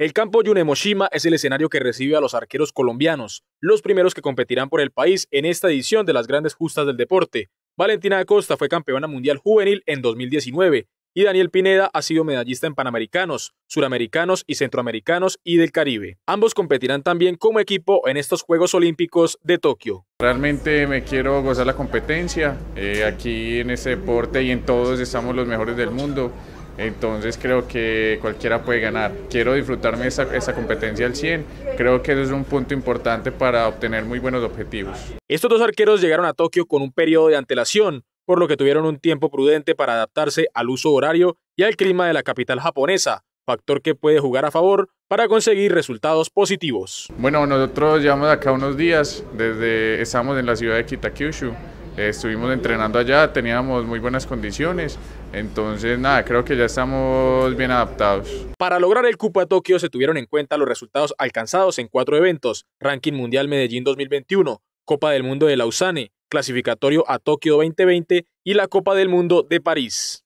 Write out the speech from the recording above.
El campo Yunemoshima es el escenario que recibe a los arqueros colombianos, los primeros que competirán por el país en esta edición de las grandes justas del deporte. Valentina Acosta fue campeona mundial juvenil en 2019 y Daniel Pineda ha sido medallista en Panamericanos, Suramericanos y Centroamericanos y del Caribe. Ambos competirán también como equipo en estos Juegos Olímpicos de Tokio. Realmente me quiero gozar la competencia. Eh, aquí en ese deporte y en todos estamos los mejores del mundo. Entonces creo que cualquiera puede ganar. Quiero disfrutarme esa, esa competencia al 100. Creo que es un punto importante para obtener muy buenos objetivos. Estos dos arqueros llegaron a Tokio con un periodo de antelación, por lo que tuvieron un tiempo prudente para adaptarse al uso horario y al clima de la capital japonesa, factor que puede jugar a favor para conseguir resultados positivos. Bueno, nosotros llevamos acá unos días, desde estamos en la ciudad de Kitakyushu, eh, estuvimos entrenando allá, teníamos muy buenas condiciones, entonces nada, creo que ya estamos bien adaptados. Para lograr el cupo a Tokio se tuvieron en cuenta los resultados alcanzados en cuatro eventos, Ranking Mundial Medellín 2021, Copa del Mundo de Lausanne, clasificatorio a Tokio 2020 y la Copa del Mundo de París.